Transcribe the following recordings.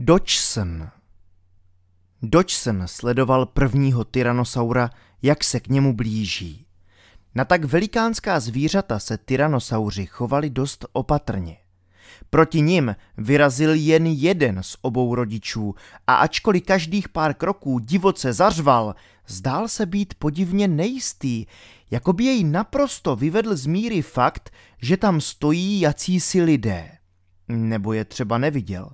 Dočsen. Dočsen sledoval prvního tyranosaura, jak se k němu blíží. Na tak velikánská zvířata se tyranosauři chovali dost opatrně. Proti nim vyrazil jen jeden z obou rodičů a ačkoliv každých pár kroků divoce zařval, zdál se být podivně nejistý, jako by jej naprosto vyvedl z míry fakt, že tam stojí jacísi lidé. Nebo je třeba neviděl.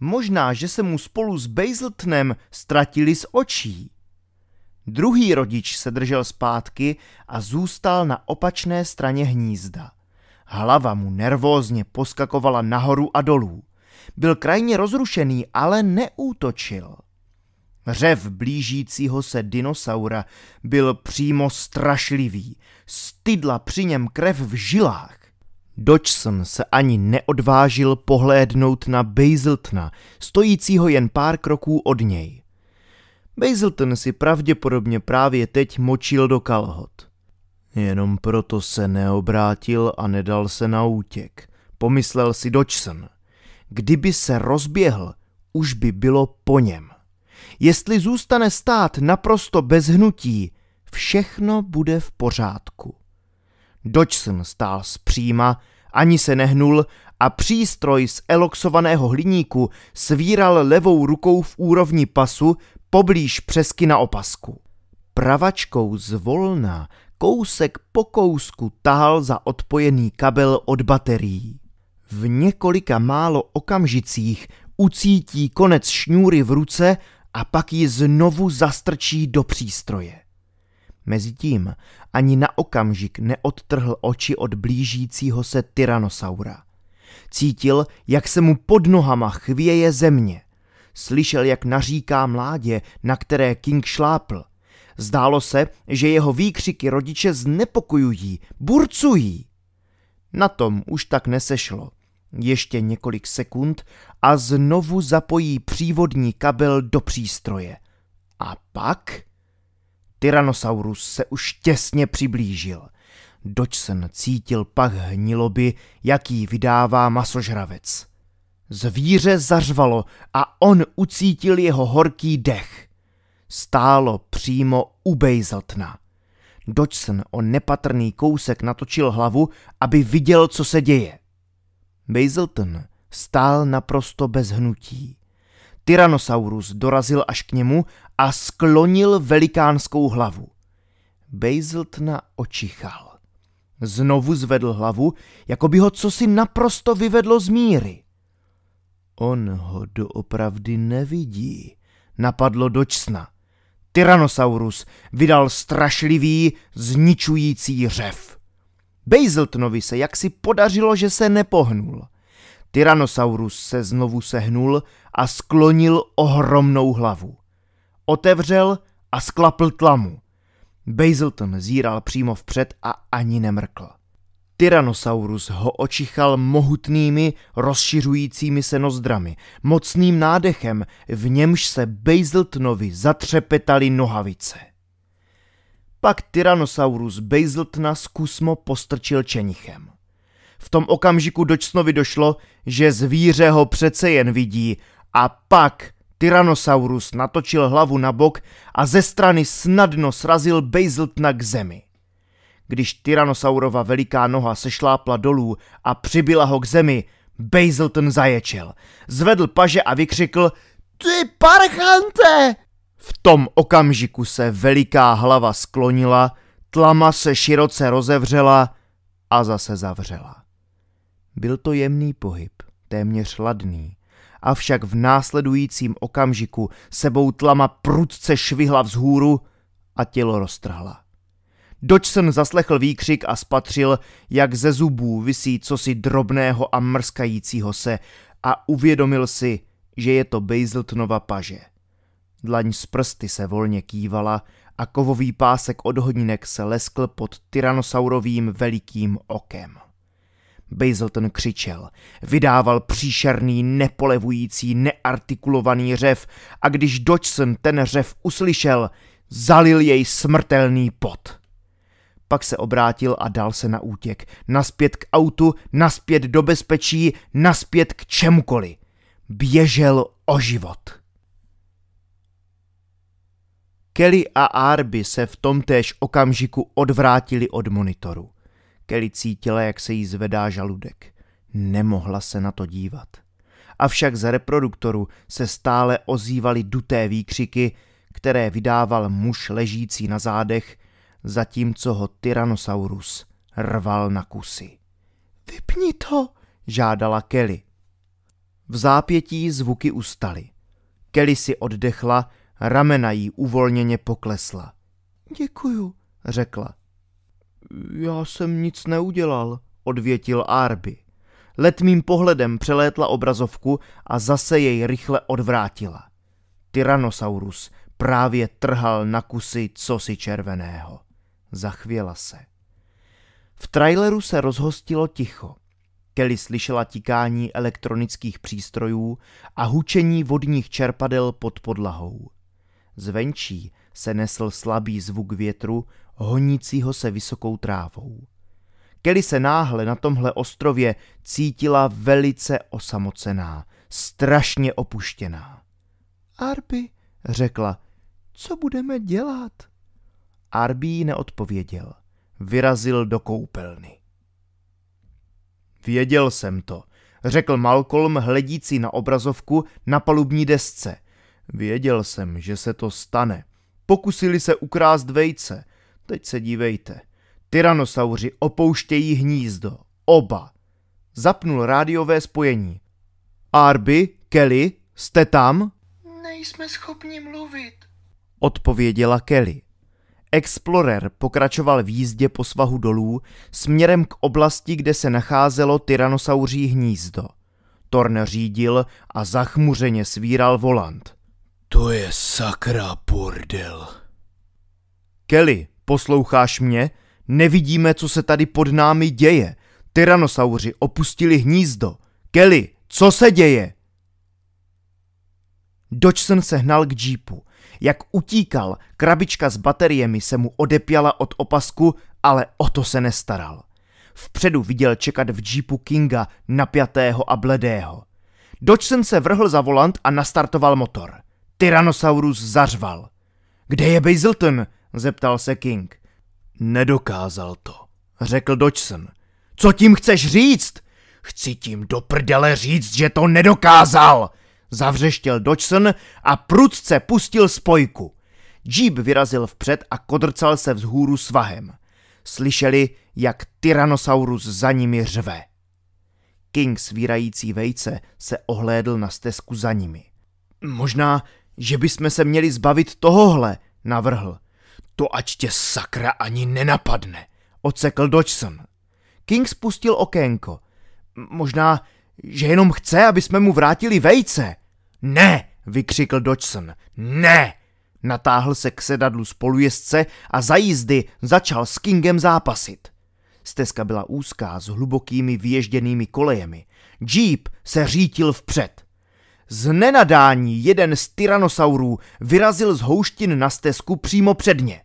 Možná, že se mu spolu s Bazeltnem ztratili z očí. Druhý rodič se držel zpátky a zůstal na opačné straně hnízda. Hlava mu nervózně poskakovala nahoru a dolů. Byl krajně rozrušený, ale neútočil. Řev blížícího se dinosaura byl přímo strašlivý. Stydla při něm krev v žilách. Dodgson se ani neodvážil pohlédnout na Basiltona, stojícího jen pár kroků od něj. Bazelton si pravděpodobně právě teď močil do kalhot. Jenom proto se neobrátil a nedal se na útěk, pomyslel si Dodgson. Kdyby se rozběhl, už by bylo po něm. Jestli zůstane stát naprosto bez hnutí, všechno bude v pořádku. Dodgson stál zpříma ani se nehnul a přístroj z eloxovaného hliníku svíral levou rukou v úrovni pasu poblíž přesky na opasku. Pravačkou zvolna kousek po kousku tahal za odpojený kabel od baterií. V několika málo okamžicích ucítí konec šňůry v ruce a pak ji znovu zastrčí do přístroje. Mezitím ani na okamžik neodtrhl oči od blížícího se tyranosaura. Cítil, jak se mu pod nohama chvěje země. Slyšel, jak naříká mládě, na které King šlápl. Zdálo se, že jeho výkřiky rodiče znepokojují, burcují. Na tom už tak nesešlo. Ještě několik sekund a znovu zapojí přívodní kabel do přístroje. A pak... Tyrannosaurus se už těsně přiblížil. Dodson cítil pach hniloby, jaký vydává masožravec. Zvíře zařvalo a on ucítil jeho horký dech. Stálo přímo u Bejzeltna. Dodson o nepatrný kousek natočil hlavu, aby viděl, co se děje. Basilton stál naprosto bez hnutí. Tyrannosaurus dorazil až k němu a sklonil velikánskou hlavu. Basiltna očichal. Znovu zvedl hlavu, jako by ho cosi naprosto vyvedlo z míry. On ho doopravdy nevidí, napadlo dočsna. Tyrannosaurus vydal strašlivý, zničující řev. Basiltonovi se jaksi podařilo, že se nepohnul. Tyrannosaurus se znovu sehnul a sklonil ohromnou hlavu. Otevřel a sklapl tlamu. Basildon zíral přímo vpřed a ani nemrkl. Tyrannosaurus ho očichal mohutnými, rozšiřujícími se nozdrami, mocným nádechem, v němž se Basiltonovi zatřepetaly nohavice. Pak Tyrannosaurus Basiltona zkusmo postrčil čenichem. V tom okamžiku Dočsnovi došlo, že zvíře ho přece jen vidí a pak Tyrannosaurus natočil hlavu na bok a ze strany snadno srazil Basiltna k zemi. Když Tyrannosaurova veliká noha sešlápla dolů a přibyla ho k zemi, Basilton zaječel. Zvedl paže a vykřikl Ty parchante! V tom okamžiku se veliká hlava sklonila, tlama se široce rozevřela a zase zavřela. Byl to jemný pohyb, téměř ladný, avšak v následujícím okamžiku sebou tlama prudce švihla vzhůru a tělo roztrhla. Dočsen zaslechl výkřik a spatřil, jak ze zubů visí cosi drobného a mrskajícího se a uvědomil si, že je to Bejzltnova paže. Dlaň z prsty se volně kývala a kovový pásek od hodinek se leskl pod tyranosaurovým velikým okem. Basleton křičel. Vydával příšerný, nepolevující, neartikulovaný řev a když Dodgson ten řev uslyšel, zalil jej smrtelný pot. Pak se obrátil a dal se na útěk. Naspět k autu, naspět do bezpečí, naspět k čemukoli. Běžel o život. Kelly a Arby se v tomtéž okamžiku odvrátili od monitoru. Kelly cítila, jak se jí zvedá žaludek. Nemohla se na to dívat. Avšak z reproduktoru se stále ozývaly duté výkřiky, které vydával muž ležící na zádech, zatímco ho Tyrannosaurus rval na kusy. Vypni to, žádala Kelly. V zápětí zvuky ustaly. Kelly si oddechla, ramena jí uvolněně poklesla. Děkuju, řekla. Já jsem nic neudělal, odvětil Arby. Letmým pohledem přelétla obrazovku a zase jej rychle odvrátila. Tyrannosaurus právě trhal na kusy cosi červeného. Zachvěla se. V traileru se rozhostilo ticho. Kelly slyšela tikání elektronických přístrojů a hučení vodních čerpadel pod podlahou. Zvenčí se nesl slabý zvuk větru honícího se vysokou trávou. Kelly se náhle na tomhle ostrově cítila velice osamocená, strašně opuštěná. Arby, řekla, co budeme dělat? Arby neodpověděl. Vyrazil do koupelny. Věděl jsem to, řekl Malcolm hledící na obrazovku na palubní desce. Věděl jsem, že se to stane. Pokusili se ukrást vejce, Teď se dívejte. Tyranosauři opouštějí hnízdo. Oba. Zapnul rádiové spojení. Arby, Kelly, jste tam? Nejsme schopni mluvit, odpověděla Kelly. Explorer pokračoval v jízdě po svahu dolů směrem k oblasti, kde se nacházelo tyranosauří hnízdo. Torn řídil a zachmuřeně svíral volant. To je sakra bordel. Kelly, Posloucháš mě? Nevidíme, co se tady pod námi děje. Tyranosauři opustili hnízdo. Kelly, co se děje? Dodgson se hnal k džípu. Jak utíkal, krabička s bateriemi se mu odepěla od opasku, ale o to se nestaral. Vpředu viděl čekat v džípu Kinga, napjatého a bledého. Dodgson se vrhl za volant a nastartoval motor. Tyrannosaurus zařval. Kde je Bazilton? zeptal se King. Nedokázal to, řekl Dodgson. Co tím chceš říct? Chci tím do prdele říct, že to nedokázal, zavřeštěl Dodgson a prudce pustil spojku. Jeep vyrazil vpřed a kodrcal se vzhůru svahem. Slyšeli, jak Tyrannosaurus za nimi řve. King svírající vejce se ohlédl na stezku za nimi. Možná, že bychom se měli zbavit tohohle, navrhl. To ať tě sakra ani nenapadne, ocekl Dodgson. King spustil okénko. Možná, že jenom chce, aby jsme mu vrátili vejce. Ne, vykřikl Dodgson. Ne! Natáhl se k sedadlu spolujezdce a za jízdy začal s Kingem zápasit. Stezka byla úzká s hlubokými vyježděnými kolejemi. Jeep se řítil vpřed. Z nenadání jeden z tyranosaurů vyrazil z houštin na stezku přímo před ně.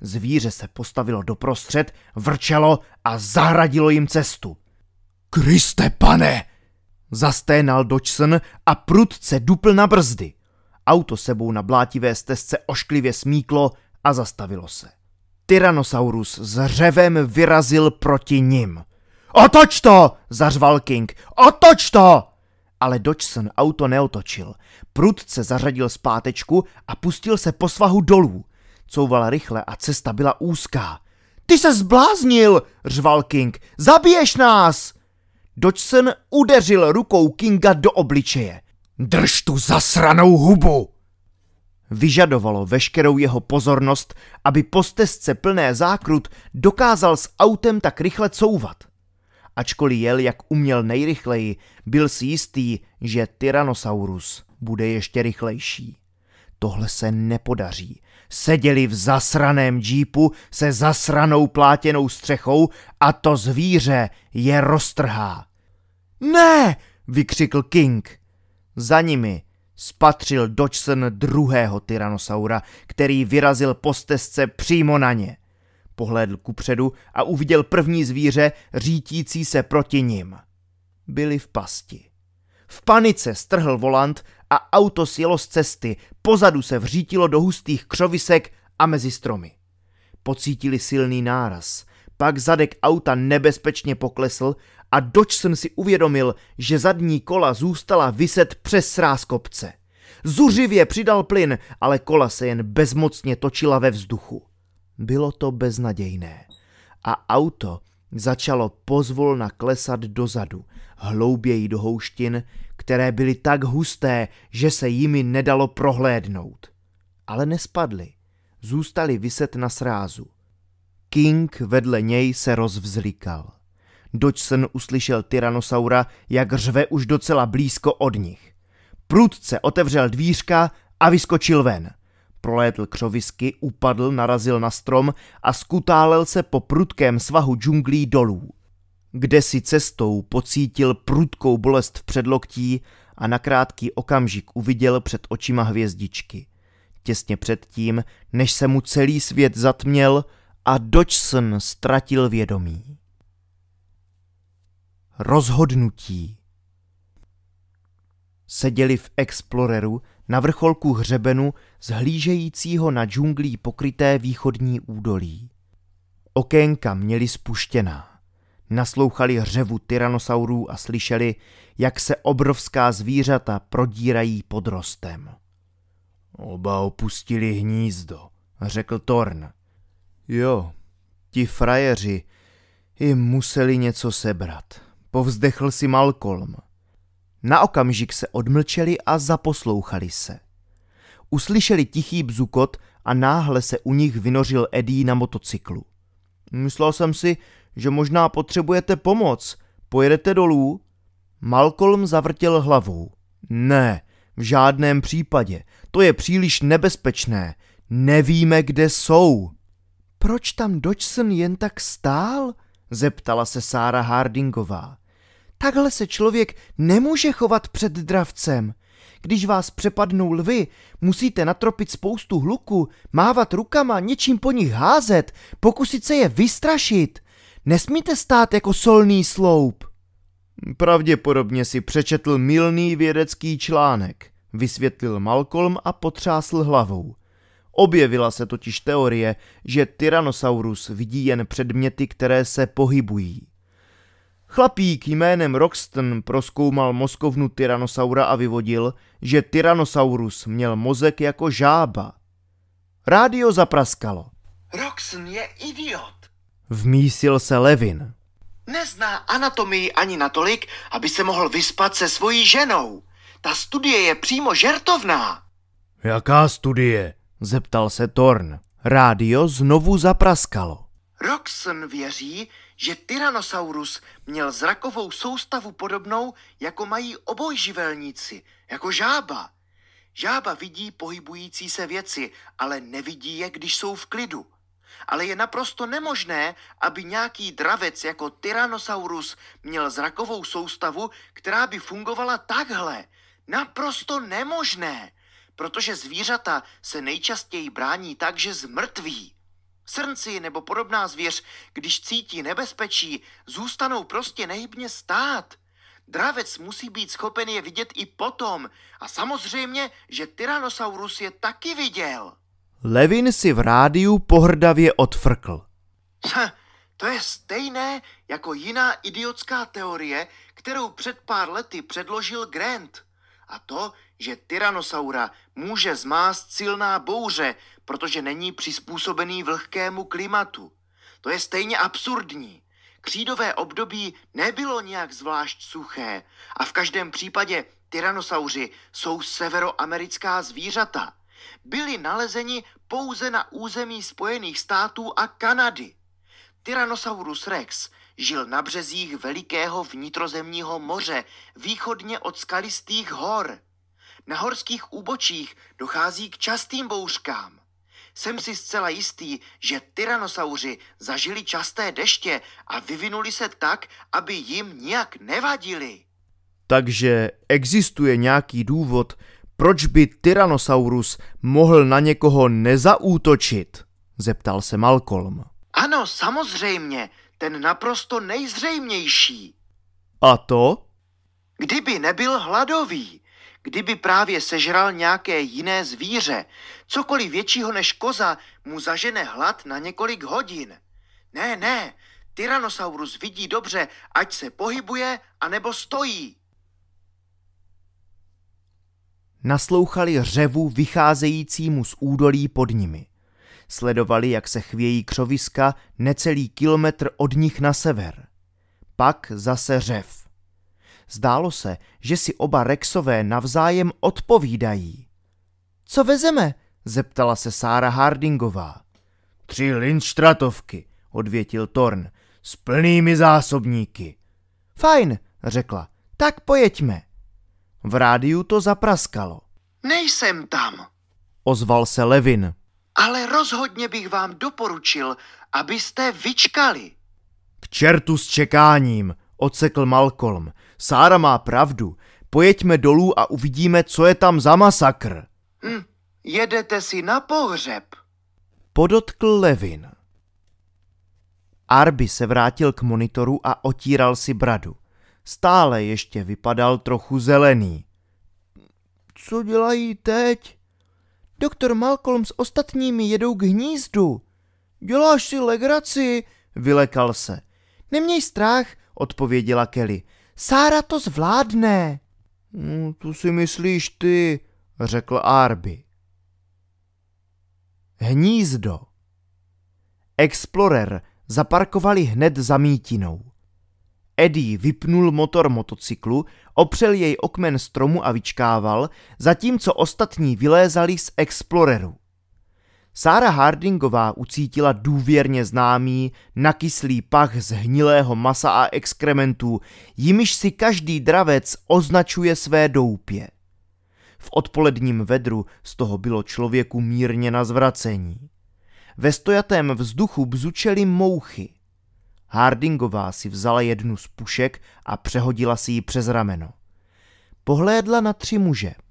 Zvíře se postavilo doprostřed, vrčelo a zahradilo jim cestu. Kriste pane! Zasténal Dodgson a prudce dupl na brzdy. Auto sebou na blátivé stezce ošklivě smíklo a zastavilo se. Tyrannosaurus s řevem vyrazil proti nim. Otoč to! zařval King. Otoč to! ale Dodgson auto neotočil. Prudce zařadil zpátečku a pustil se po svahu dolů. Couval rychle a cesta byla úzká. Ty se zbláznil, řval King. Zabiješ nás! Dodgson udeřil rukou Kinga do obličeje. Drž tu zasranou hubu! Vyžadovalo veškerou jeho pozornost, aby po stezce plné zákrut dokázal s autem tak rychle couvat. Ačkoliv jel, jak uměl nejrychleji, byl si jistý, že Tyrannosaurus bude ještě rychlejší. Tohle se nepodaří. Seděli v zasraném džípu se zasranou plátěnou střechou a to zvíře je roztrhá. Ne! vykřikl King. Za nimi spatřil Dodgson druhého tyranosaura, který vyrazil po stezce přímo na ně. Pohlédl kupředu a uviděl první zvíře řítící se proti nim. Byli v pasti. V panice strhl volant a auto sjelo z cesty, pozadu se vřítilo do hustých křovisek a mezi stromy. Pocítili silný náraz, pak zadek auta nebezpečně poklesl a jsem si uvědomil, že zadní kola zůstala vyset přes sráz kopce. Zuřivě přidal plyn, ale kola se jen bezmocně točila ve vzduchu. Bylo to beznadějné a auto začalo pozvolna klesat dozadu, hlouběji do houštin, které byly tak husté, že se jimi nedalo prohlédnout. Ale nespadly, zůstali vyset na srázu. King vedle něj se rozvzlikal. Dočsen uslyšel tyranosaura, jak řve už docela blízko od nich. Prudce otevřel dvířka a vyskočil ven – Prolétl křovisky, upadl, narazil na strom a skutálel se po prudkém svahu džunglí dolů. Kde si cestou pocítil prudkou bolest v předloktí a na krátký okamžik uviděl před očima hvězdičky. Těsně předtím, než se mu celý svět zatměl a Dodgson ztratil vědomí. Rozhodnutí Seděli v Exploreru na vrcholku hřebenu zhlížejícího na džunglí pokryté východní údolí. Okénka měli spuštěná. Naslouchali hřevu tyranosaurů a slyšeli, jak se obrovská zvířata prodírají podrostem. Oba opustili hnízdo, řekl Torn. Jo, ti frajeři jim museli něco sebrat. Povzdechl si Malcolm. Na okamžik se odmlčeli a zaposlouchali se. Uslyšeli tichý bzukot a náhle se u nich vynořil Eddie na motocyklu. Myslel jsem si, že možná potřebujete pomoc. Pojedete dolů? Malcolm zavrtěl hlavou. Ne, v žádném případě. To je příliš nebezpečné. Nevíme, kde jsou. Proč tam Dodgson jen tak stál? zeptala se Sára Hardingová. Takhle se člověk nemůže chovat před dravcem. Když vás přepadnou lvy, musíte natropit spoustu hluku, mávat rukama, něčím po nich házet, pokusit se je vystrašit. Nesmíte stát jako solný sloup. Pravděpodobně si přečetl milný vědecký článek, vysvětlil Malcolm a potřásl hlavou. Objevila se totiž teorie, že Tyrannosaurus vidí jen předměty, které se pohybují. Chlapík jménem Roxton proskoumal mozkovnu tyranosaura a vyvodil, že tyranosaurus měl mozek jako žába. Rádio zapraskalo. Roxton je idiot. Vmísil se Levin. Nezná anatomii ani natolik, aby se mohl vyspat se svojí ženou. Ta studie je přímo žertovná. Jaká studie? Zeptal se Torn. Rádio znovu zapraskalo. Roxon věří, že Tyrannosaurus měl zrakovou soustavu podobnou, jako mají obojživelníci, jako žába. Žába vidí pohybující se věci, ale nevidí je, když jsou v klidu. Ale je naprosto nemožné, aby nějaký dravec jako Tyrannosaurus měl zrakovou soustavu, která by fungovala takhle. Naprosto nemožné, protože zvířata se nejčastěji brání tak, že zmrtví srnci nebo podobná zvěř, když cítí nebezpečí, zůstanou prostě nehybně stát. Dravec musí být schopen je vidět i potom a samozřejmě, že Tyrannosaurus je taky viděl. Levin si v rádiu pohrdavě odfrkl. To je stejné jako jiná idiotská teorie, kterou před pár lety předložil Grant. A to, že tyrannosaura může zmást silná bouře, protože není přizpůsobený vlhkému klimatu. To je stejně absurdní. Křídové období nebylo nějak zvlášť suché a v každém případě tyranosauři jsou severoamerická zvířata. Byli nalezeni pouze na území Spojených států a Kanady. Tyrannosaurus rex žil na březích velikého vnitrozemního moře východně od skalistých hor. Na horských úbočích dochází k častým bouřkám. Jsem si zcela jistý, že tyranosauři zažili časté deště a vyvinuli se tak, aby jim nijak nevadili. Takže existuje nějaký důvod, proč by Tyrannosaurus mohl na někoho nezaútočit? Zeptal se Malcolm. Ano, samozřejmě, ten naprosto nejzřejmější. A to? Kdyby nebyl hladový. Kdyby právě sežral nějaké jiné zvíře, cokoliv většího než koza mu zažene hlad na několik hodin. Ne, ne, Tyrannosaurus vidí dobře, ať se pohybuje anebo stojí. Naslouchali řevu vycházejícímu z údolí pod nimi. Sledovali, jak se chvějí křoviska necelý kilometr od nich na sever. Pak zase řev. Zdálo se, že si oba Rexové navzájem odpovídají. Co vezeme? zeptala se Sára Hardingová. Tři linštratovky, odvětil Torn, s plnými zásobníky. Fajn, řekla, tak pojeďme. V rádiu to zapraskalo. Nejsem tam, ozval se Levin. Ale rozhodně bych vám doporučil, abyste vyčkali. K čertu s čekáním, odsekl Malcolm. Sára má pravdu. Pojeďme dolů a uvidíme, co je tam za masakr. Hm, jedete si na pohřeb. Podotkl Levin. Arby se vrátil k monitoru a otíral si bradu. Stále ještě vypadal trochu zelený. Co dělají teď? Doktor Malcolm s ostatními jedou k hnízdu. Děláš si legraci, vylekal se. Neměj strach, odpověděla Kelly. Sára to zvládne. No, hm, to si myslíš ty, řekl Arby. Hnízdo. Explorer zaparkovali hned za mítinou. Eddie vypnul motor motocyklu, opřel jej okmen stromu a vyčkával, zatímco ostatní vylézali z Exploreru. Sára Hardingová ucítila důvěrně známý, nakyslý pach hnilého masa a exkrementů, jimiž si každý dravec označuje své doupě. V odpoledním vedru z toho bylo člověku mírně na zvracení. Ve stojatém vzduchu bzučely mouchy. Hardingová si vzala jednu z pušek a přehodila si ji přes rameno. Pohlédla na tři muže –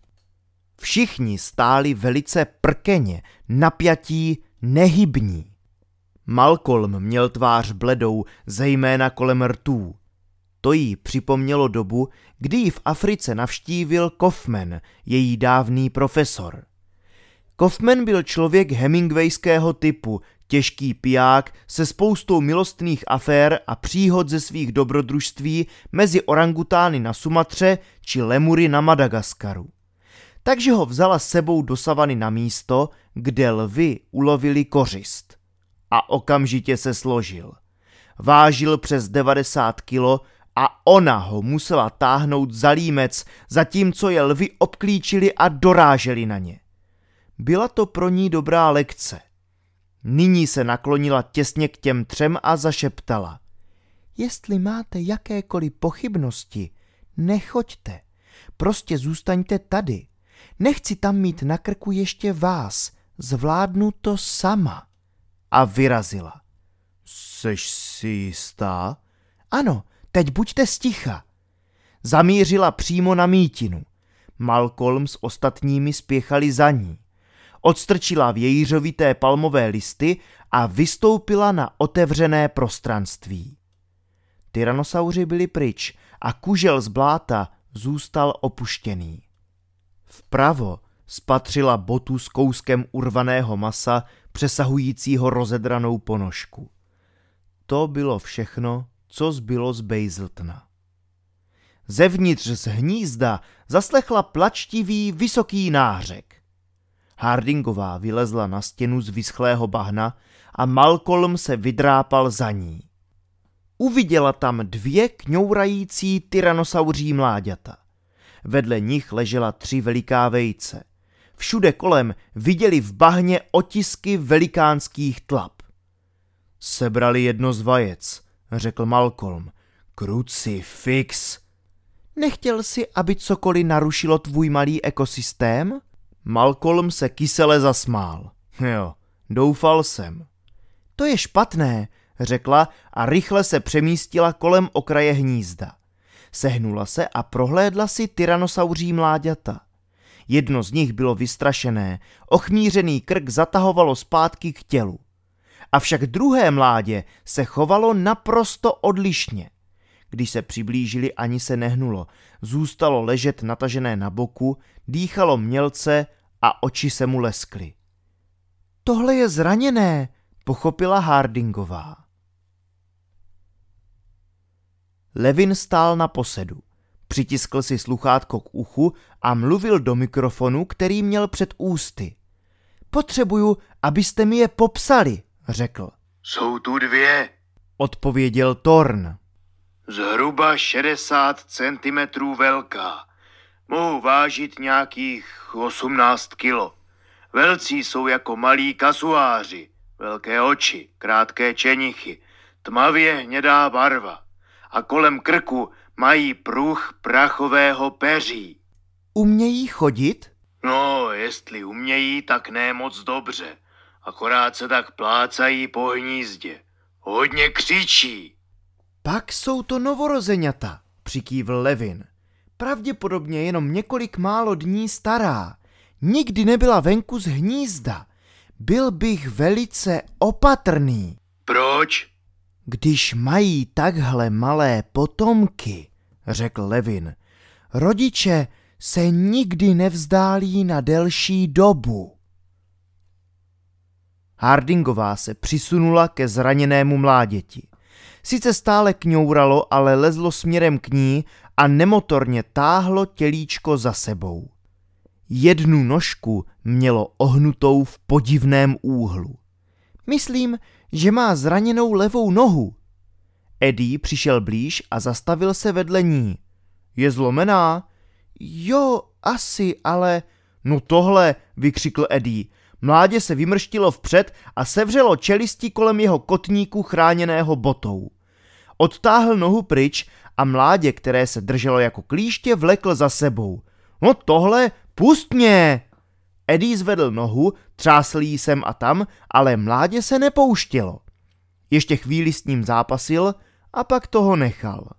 Všichni stáli velice prkeně, napjatí, nehybní. Malcolm měl tvář bledou, zejména kolem rtů. To jí připomnělo dobu, kdy ji v Africe navštívil Kaufman, její dávný profesor. Kaufman byl člověk hemingwayského typu, těžký piják se spoustou milostných afér a příhod ze svých dobrodružství mezi orangutány na Sumatře či lemury na Madagaskaru takže ho vzala sebou do savany na místo, kde lvy ulovili kořist. A okamžitě se složil. Vážil přes 90 kilo a ona ho musela táhnout za límec, zatímco je lvy obklíčili a doráželi na ně. Byla to pro ní dobrá lekce. Nyní se naklonila těsně k těm třem a zašeptala. Jestli máte jakékoliv pochybnosti, nechoďte. Prostě zůstaňte tady. Nechci tam mít na krku ještě vás, zvládnu to sama. A vyrazila. Seš si jistá? Ano, teď buďte sticha. Zamířila přímo na mítinu. Malcolm s ostatními spěchali za ní. Odstrčila vějířovité palmové listy a vystoupila na otevřené prostranství. Tyranosauři byli pryč a kužel z bláta zůstal opuštěný. Vpravo spatřila botu s kouskem urvaného masa, přesahujícího rozedranou ponožku. To bylo všechno, co zbylo z Bejzltna. Zevnitř z hnízda zaslechla plačtivý vysoký nářek. Hardingová vylezla na stěnu z vyschlého bahna a Malcolm se vydrápal za ní. Uviděla tam dvě kňourající tyranosauří mláďata vedle nich ležela tři veliká vejce. Všude kolem viděli v bahně otisky velikánských tlap. Sebrali jedno z vajec, řekl Malcolm. Krucifix! Nechtěl si, aby cokoliv narušilo tvůj malý ekosystém? Malcolm se kysele zasmál. Jo, doufal jsem. To je špatné, řekla a rychle se přemístila kolem okraje hnízda. Sehnula se a prohlédla si tyranosauří mláďata. Jedno z nich bylo vystrašené, ochmířený krk zatahovalo zpátky k tělu. Avšak druhé mládě se chovalo naprosto odlišně. Když se přiblížili, ani se nehnulo. Zůstalo ležet natažené na boku, dýchalo mělce a oči se mu leskly. Tohle je zraněné, pochopila Hardingová. Levin stál na posedu. Přitiskl si sluchátko k uchu a mluvil do mikrofonu, který měl před ústy. Potřebuju, abyste mi je popsali, řekl. Jsou tu dvě, odpověděl Torn. Zhruba 60 cm velká. Mohu vážit nějakých 18 kilo. Velcí jsou jako malí kasuáři, velké oči, krátké čenichy, tmavě hnědá barva a kolem krku mají pruh prachového peří. Umějí chodit? No, jestli umějí, tak ne moc dobře. Akorát se tak plácají po hnízdě. Hodně křičí. Pak jsou to novorozeňata, přikývl Levin. Pravděpodobně jenom několik málo dní stará. Nikdy nebyla venku z hnízda. Byl bych velice opatrný. Proč? Když mají takhle malé potomky, řekl Levin, rodiče se nikdy nevzdálí na delší dobu. Hardingová se přisunula ke zraněnému mláděti. Sice stále kňouralo, ale lezlo směrem k ní a nemotorně táhlo tělíčko za sebou. Jednu nožku mělo ohnutou v podivném úhlu. Myslím, že má zraněnou levou nohu. Eddie přišel blíž a zastavil se vedle ní. Je zlomená? Jo, asi, ale... No tohle, vykřikl Eddie. Mládě se vymrštilo vpřed a sevřelo čelisti kolem jeho kotníku chráněného botou. Odtáhl nohu pryč a mládě, které se drželo jako klíště, vlekl za sebou. No tohle, pustně! mě! Eddie zvedl nohu, třásl jí sem a tam, ale mládě se nepouštělo. Ještě chvíli s ním zápasil a pak toho nechal.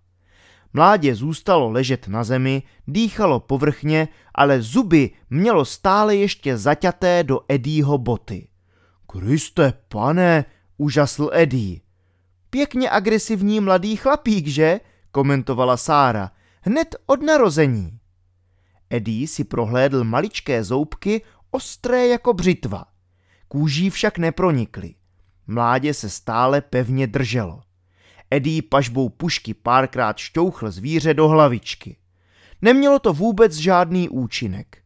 Mládě zůstalo ležet na zemi, dýchalo povrchně, ale zuby mělo stále ještě zaťaté do Eddieho boty. Kriste, pane, užasl Eddie. Pěkně agresivní mladý chlapík, že? komentovala Sára. Hned od narození. Eddie si prohlédl maličké zoubky ostré jako břitva. Kůží však nepronikly. Mládě se stále pevně drželo. Eddie pažbou pušky párkrát šťouchl zvíře do hlavičky. Nemělo to vůbec žádný účinek.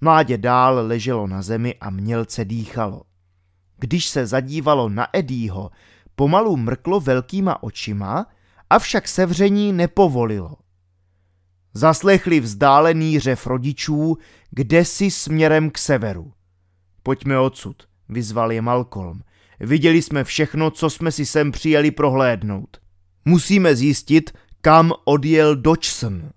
Mládě dál leželo na zemi a mělce dýchalo. Když se zadívalo na Edího, pomalu mrklo velkýma očima, avšak sevření nepovolilo. Zaslechli vzdálený řev rodičů, kde si směrem k severu. Pojďme odsud, vyzval je Malcolm. Viděli jsme všechno, co jsme si sem přijeli prohlédnout. Musíme zjistit, kam odjel Dodgson.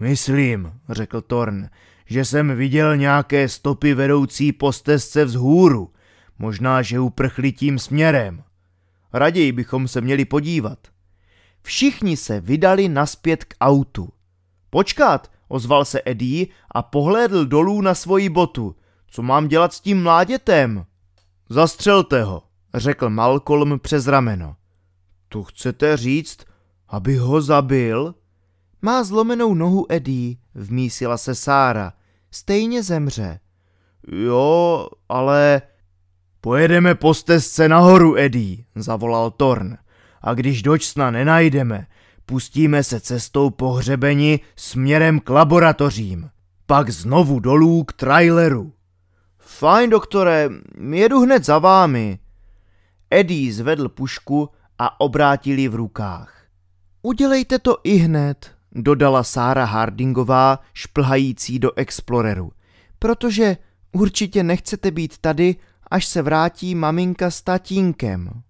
Myslím, řekl Torn, že jsem viděl nějaké stopy vedoucí po stezce vzhůru. Možná, že uprchli tím směrem. Raději bychom se měli podívat. Všichni se vydali naspět k autu. Počkat, ozval se Eddie a pohlédl dolů na svoji botu. Co mám dělat s tím mládětem? Zastřelte ho, řekl Malcolm přes rameno. To chcete říct, aby ho zabil? Má zlomenou nohu Eddie, vmísila se Sára. Stejně zemře. Jo, ale... Pojedeme po stezce nahoru, Eddie, zavolal Torn. A když dočsna nenajdeme, Pustíme se cestou po hřebeni směrem k laboratořím, pak znovu dolů k traileru. Fajn, doktore, jedu hned za vámi. Eddie zvedl pušku a obrátil ji v rukách. Udělejte to i hned, dodala Sára Hardingová, šplhající do Exploreru, protože určitě nechcete být tady, až se vrátí maminka s tatínkem.